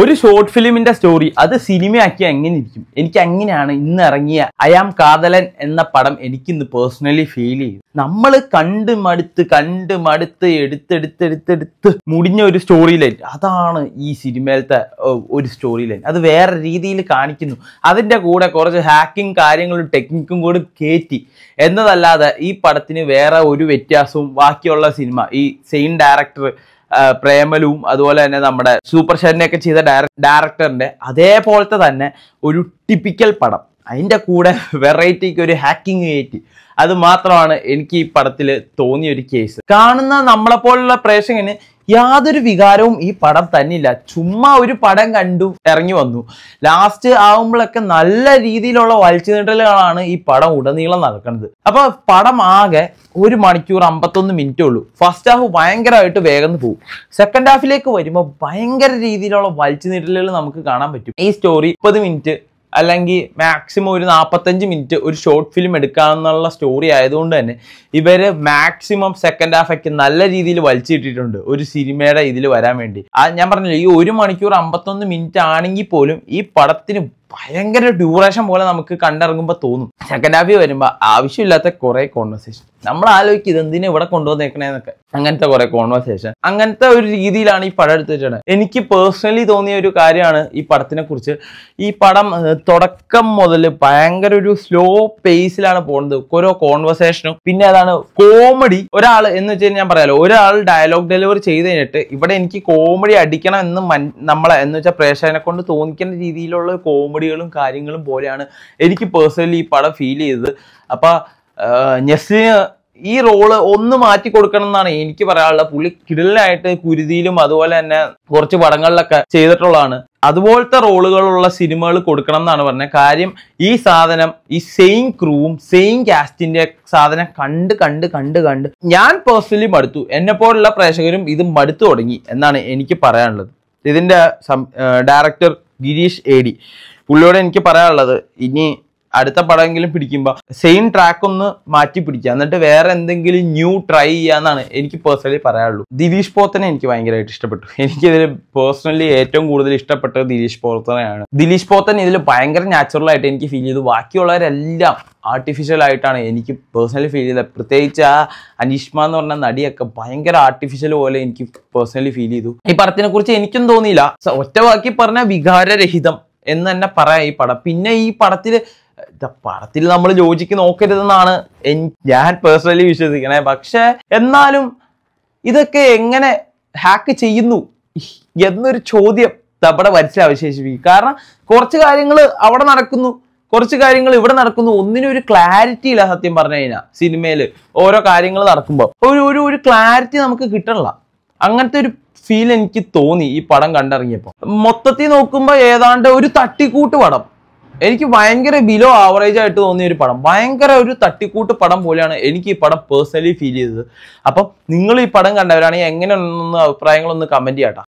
ഒരു short ഫിലിമിന്റെ story അത് സിനിമയാക്കി എങ്ങനെ ഇരിക്കും എനിക്ക് അങ്ങനെയാണ് ഇന്ന് ഇറങ്ങിയ ഐ ആം കാതലൻ എന്ന പടം എനിക്കിന്ന് പേഴ്സണലി ഫീൽ ചെയ്തു നമ്മൾ കണ്ട് മടുത്ത് കണ്ട് മടുത്ത് എടുത്തെടുത്തെടുത്തെടുത്ത് മുടിഞ്ഞ ഒരു സ്റ്റോറി ലൈൻ അതാണ് ഈ സിനിമയിലത്തെ ഒരു സ്റ്റോറി ലൈൻ അത് വേറെ രീതിയിൽ കാണിക്കുന്നു അതിൻ്റെ കൂടെ കുറച്ച് ഹാക്കിങ് കാര്യങ്ങളും ടെക്നിക്കും കൂടെ കയറ്റി എന്നതല്ലാതെ ഈ പടത്തിന് വേറെ ഒരു വ്യത്യാസവും ബാക്കിയുള്ള സിനിമ ഈ സെയിം ഡയറക്ടർ പ്രേമലും അതുപോലെ തന്നെ നമ്മുടെ സൂപ്പർ ഷെറിനെയൊക്കെ ചെയ്ത ഡയറക്ടറിന്റെ അതേപോലത്തെ തന്നെ ഒരു ടിപ്പിക്കൽ പടം അതിൻ്റെ കൂടെ വെറൈറ്റിക്ക് ഒരു ഹാക്കിംഗ് കയറ്റി അത് മാത്രമാണ് എനിക്ക് ഈ പടത്തിൽ തോന്നിയ ഒരു കേസ് കാണുന്ന നമ്മളെപ്പോലുള്ള പ്രേക്ഷകന് യാതൊരു വികാരവും ഈ പടം തന്നില്ല ചുമ്മാ ഒരു പടം കണ്ടു ഇറങ്ങി വന്നു ലാസ്റ്റ് ആകുമ്പോഴൊക്കെ നല്ല രീതിയിലുള്ള വലിച്ചുനീട്ടലുകളാണ് ഈ പടം ഉടനീളം നടക്കുന്നത് അപ്പൊ പടം ആകെ ഒരു മണിക്കൂർ അമ്പത്തൊന്ന് മിനിറ്റേ ഉള്ളൂ ഫസ്റ്റ് ഹാഫ് ഭയങ്കരമായിട്ട് വേഗം പോകും സെക്കൻഡ് ഹാഫിലേക്ക് വരുമ്പോൾ ഭയങ്കര രീതിയിലുള്ള വലിച്ചുനീട്ടലുകൾ നമുക്ക് കാണാൻ പറ്റും ഈ സ്റ്റോറി മുപ്പത് മിനിറ്റ് അല്ലെങ്കിൽ മാക്സിമം ഒരു നാൽപ്പത്തഞ്ച് മിനിറ്റ് ഒരു ഷോർട്ട് ഫിലിം എടുക്കാമെന്നുള്ള സ്റ്റോറി ആയതുകൊണ്ട് തന്നെ ഇവർ മാക്സിമം സെക്കൻഡ് ഹാഫൊക്കെ നല്ല രീതിയിൽ വലിച്ചിട്ടിട്ടുണ്ട് ഒരു സിനിമയുടെ ഇതിൽ വരാൻ വേണ്ടി ഞാൻ പറഞ്ഞില്ല ഈ ഒരു മണിക്കൂർ അമ്പത്തൊന്ന് മിനിറ്റ് ആണെങ്കിൽ പോലും ഈ പടത്തിന് ഭയങ്കര ഡ്യൂറേഷൻ പോലെ നമുക്ക് കണ്ടിറങ്ങുമ്പോൾ തോന്നും സെക്കൻഡ് ഹാഫിൽ വരുമ്പോൾ ആവശ്യമില്ലാത്ത കുറേ കോൺവെർസേഷൻ നമ്മൾ ആലോചിക്കും ഇതെന്തിനാ ഇവിടെ കൊണ്ടുവന്നേക്കണേന്നൊക്കെ അങ്ങനത്തെ കുറേ കോൺവെർസേഷൻ അങ്ങനത്തെ ഒരു രീതിയിലാണ് ഈ പടം എടുത്തിട്ടാണ് എനിക്ക് പേഴ്സണലി തോന്നിയ ഒരു കാര്യമാണ് ഈ പടത്തിനെ കുറിച്ച് ഈ പടം തുടക്കം മുതൽ ഭയങ്കര ഒരു സ്ലോ പേസിലാണ് പോകുന്നത് ഓരോ കോൺവെർസേഷനും പിന്നെ അതാണ് കോമഡി ഒരാൾ എന്ന് വെച്ചാൽ ഞാൻ പറയാലോ ഒരാൾ ഡയലോഗ് ഡെലിവറി ചെയ്ത് കഴിഞ്ഞിട്ട് ഇവിടെ എനിക്ക് കോമഡി അടിക്കണം എന്ന് നമ്മളെ എന്ന് വെച്ചാൽ പ്രേക്ഷകനെ കൊണ്ട് തോന്നിക്കുന്ന രീതിയിലുള്ള കോമഡി കോമഡികളും കാര്യങ്ങളും പോലെയാണ് എനിക്ക് പേഴ്സണലി ഈ പടം ഫീൽ ചെയ്തത് അപ്പൊ നെസ്സിന് ഈ റോള് ഒന്ന് മാറ്റി കൊടുക്കണം എന്നാണ് എനിക്ക് പറയാനുള്ളത് പുള്ളി കിടലിനായിട്ട് കുരുതിയിലും അതുപോലെ തന്നെ കുറച്ച് പടങ്ങളിലൊക്കെ ചെയ്തിട്ടുള്ളതാണ് അതുപോലത്തെ റോളുകളുള്ള സിനിമകൾ കൊടുക്കണം എന്നാണ് പറഞ്ഞത് കാര്യം ഈ സാധനം ഈ സെയിം ക്രൂവും സെയിം കാസ്റ്റിന്റെ സാധനം കണ്ട് കണ്ട് കണ്ട് കണ്ട് ഞാൻ പേഴ്സണലി മടുത്തു പോലുള്ള പ്രേക്ഷകരും ഇത് മടുത്തു തുടങ്ങി എന്നാണ് എനിക്ക് പറയാനുള്ളത് ഇതിന്റെ ഡയറക്ടർ ഗിരീഷ് എ ഡി പുള്ളിയോട് എനിക്ക് പറയാനുള്ളത് ഇനി അടുത്ത പടമെങ്കിലും പിടിക്കുമ്പോൾ സെയിം ട്രാക്ക് ഒന്ന് മാറ്റി പിടിക്കുക എന്നിട്ട് വേറെ എന്തെങ്കിലും ന്യൂ ട്രൈ ചെയ്യാന്നാണ് എനിക്ക് പേഴ്സണലി പറയാനുള്ളൂ ദിലീഷ് പോത്തനെ എനിക്ക് ഭയങ്കരമായിട്ട് ഇഷ്ടപ്പെട്ടു എനിക്കിതിൽ പേഴ്സണലി ഏറ്റവും കൂടുതൽ ഇഷ്ടപ്പെട്ടത് ദിലീഷ് പോത്തനെയാണ് ദിലീഷ് പോത്തൻ ഇതിൽ ഭയങ്കര നാച്ചുറലായിട്ട് എനിക്ക് ഫീൽ ചെയ്തു ബാക്കിയുള്ളവരെല്ലാം ആർട്ടിഫിഷ്യൽ ആയിട്ടാണ് എനിക്ക് പേഴ്സണലി ഫീൽ ചെയ്തത് പ്രത്യേകിച്ച് ആ അനീഷ്മ എന്ന് പറഞ്ഞ നടിയൊക്കെ ഭയങ്കര ആർട്ടിഫിഷ്യൽ പോലെ എനിക്ക് പേഴ്സണലി ഫീൽ ചെയ്തു ഈ പടത്തിനെ കുറിച്ച് എനിക്കും തോന്നിയില്ല ഒറ്റ വാക്കി പറഞ്ഞ വികാരരഹിതം എന്ന് തന്നെ പറയാം ഈ പടം പിന്നെ ഈ പടത്തിൽ പടത്തിൽ നമ്മൾ യോജിക്ക് നോക്കരുതെന്നാണ് ഞാൻ പേഴ്സണലി വിശ്വസിക്കണേ പക്ഷേ എന്നാലും ഇതൊക്കെ എങ്ങനെ ഹാക്ക് ചെയ്യുന്നു എന്നൊരു ചോദ്യം നമ്മുടെ മനസ്സിൽ അവശേഷിപ്പിക്കും കാരണം കുറച്ച് കാര്യങ്ങൾ അവിടെ നടക്കുന്നു കുറച്ച് കാര്യങ്ങൾ ഇവിടെ നടക്കുന്നു ഒന്നിനും ഒരു ക്ലാരിറ്റി ഇല്ല സത്യം പറഞ്ഞു കഴിഞ്ഞാൽ സിനിമയിൽ ഓരോ കാര്യങ്ങൾ നടക്കുമ്പോൾ ഒരു ഒരു ഒരു ക്ലാരിറ്റി നമുക്ക് കിട്ടണില്ല അങ്ങനത്തെ ഒരു ഫീൽ എനിക്ക് തോന്നി ഈ പടം കണ്ടിറങ്ങിയപ്പോൾ മൊത്തത്തിൽ നോക്കുമ്പോൾ ഏതാണ്ട് ഒരു തട്ടിക്കൂട്ട് പടം എനിക്ക് ഭയങ്കര ബിലോ ആവറേജ് ആയിട്ട് തോന്നിയ ഒരു പടം ഭയങ്കര ഒരു തട്ടിക്കൂട്ട് പടം പോലെയാണ് എനിക്ക് ഈ പടം പേഴ്സണലി ഫീൽ ചെയ്തത് അപ്പം നിങ്ങൾ ഈ പടം കണ്ടവരാണെങ്കിൽ എങ്ങനെയൊന്നും അഭിപ്രായങ്ങളൊന്ന് കമൻറ്റ് ചെയ്യാട്ടോ